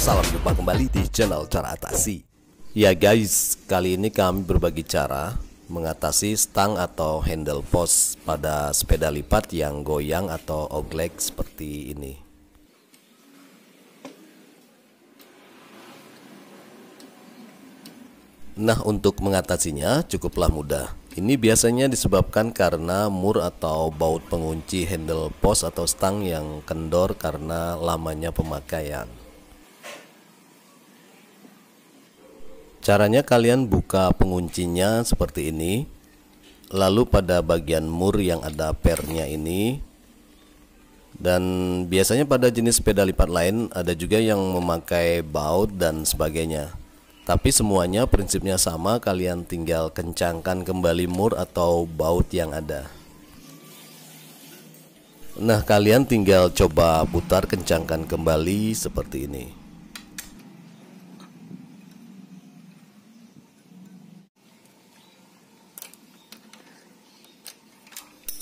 Salam jumpa kembali di channel Cara Atasi. Ya guys, kali ini kami berbagi cara mengatasi stang atau handle post pada sepeda lipat yang goyang atau oglek seperti ini. Nah, untuk mengatasinya cukuplah mudah. Ini biasanya disebabkan karena mur atau baut pengunci handle post atau stang yang kendor karena lamanya pemakaian. Caranya kalian buka penguncinya seperti ini. Lalu pada bagian mur yang ada pernya ini dan biasanya pada jenis sepeda lipat lain ada juga yang memakai baut dan sebagainya. Tapi semuanya prinsipnya sama, kalian tinggal kencangkan kembali mur atau baut yang ada. Nah, kalian tinggal coba putar kencangkan kembali seperti ini.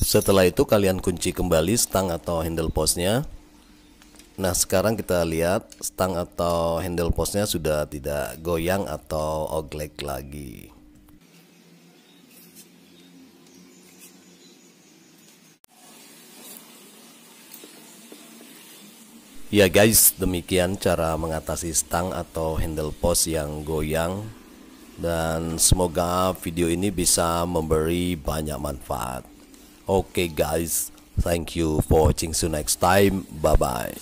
Setelah itu kalian kunci kembali stang atau handle postnya Nah sekarang kita lihat stang atau handle postnya sudah tidak goyang atau oglek lagi Ya guys demikian cara mengatasi stang atau handle post yang goyang Dan semoga video ini bisa memberi banyak manfaat okay guys thank you for watching see you next time bye bye